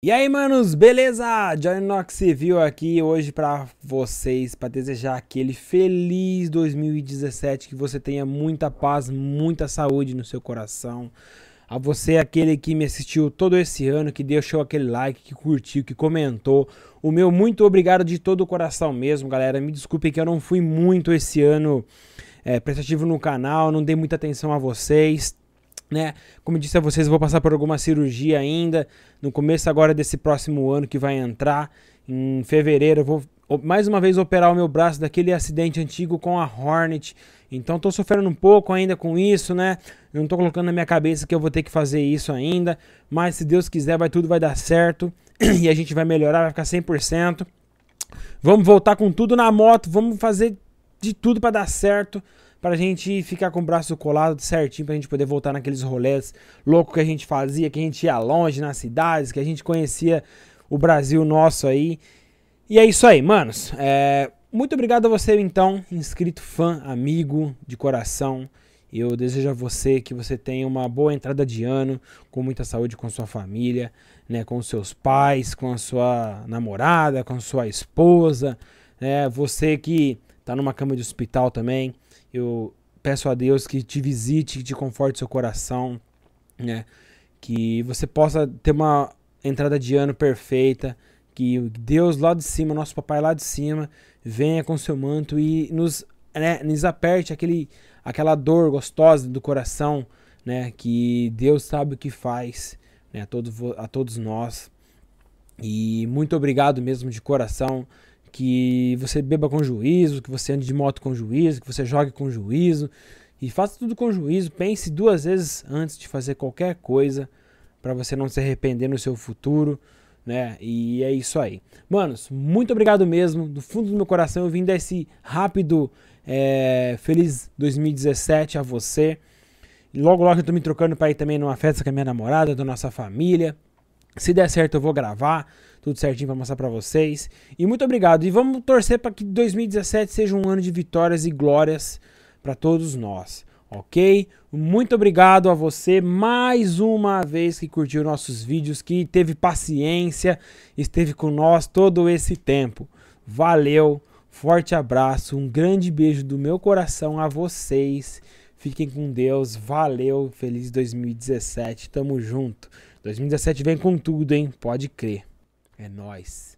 E aí, manos, beleza? Johnny Knox viu aqui hoje para vocês, para desejar aquele feliz 2017, que você tenha muita paz, muita saúde no seu coração. A você, aquele que me assistiu todo esse ano, que deixou aquele like, que curtiu, que comentou. O meu muito obrigado de todo o coração mesmo, galera. Me desculpe que eu não fui muito esse ano é, prestativo no canal, não dei muita atenção a vocês. Né? Como eu disse a vocês, eu vou passar por alguma cirurgia ainda no começo agora desse próximo ano que vai entrar. Em fevereiro, eu vou mais uma vez operar o meu braço daquele acidente antigo com a Hornet. Então estou sofrendo um pouco ainda com isso, né? Eu não estou colocando na minha cabeça que eu vou ter que fazer isso ainda, mas se Deus quiser, vai tudo vai dar certo e a gente vai melhorar, vai ficar 100%. Vamos voltar com tudo na moto, vamos fazer de tudo para dar certo, para a gente ficar com o braço colado certinho, para a gente poder voltar naqueles rolês louco que a gente fazia, que a gente ia longe nas cidades, que a gente conhecia o Brasil nosso aí. E é isso aí, manos. É... Muito obrigado a você, então, inscrito, fã, amigo de coração. Eu desejo a você que você tenha uma boa entrada de ano, com muita saúde com sua família, né, com seus pais, com a sua namorada, com sua esposa, né, você que tá numa cama de hospital também. Eu peço a Deus que te visite, que te conforte seu coração, né? Que você possa ter uma entrada de ano perfeita, que Deus lá de cima, nosso papai lá de cima, venha com seu manto e nos, né, nos aperte aquele, aquela dor gostosa do coração, né? Que Deus sabe o que faz, né? A, todo, a todos nós. E muito obrigado mesmo de coração que você beba com juízo, que você ande de moto com juízo, que você jogue com juízo. E faça tudo com juízo, pense duas vezes antes de fazer qualquer coisa para você não se arrepender no seu futuro, né? E é isso aí. Manos, muito obrigado mesmo, do fundo do meu coração eu vim dar esse rápido é, feliz 2017 a você. Logo logo eu tô me trocando para ir também numa festa com a minha namorada, da nossa família. Se der certo, eu vou gravar tudo certinho para mostrar para vocês. E muito obrigado. E vamos torcer para que 2017 seja um ano de vitórias e glórias para todos nós, ok? Muito obrigado a você mais uma vez que curtiu nossos vídeos, que teve paciência, esteve com nós todo esse tempo. Valeu, forte abraço, um grande beijo do meu coração a vocês. Fiquem com Deus. Valeu. Feliz 2017. Tamo junto. 2017 vem com tudo, hein? Pode crer. É nós.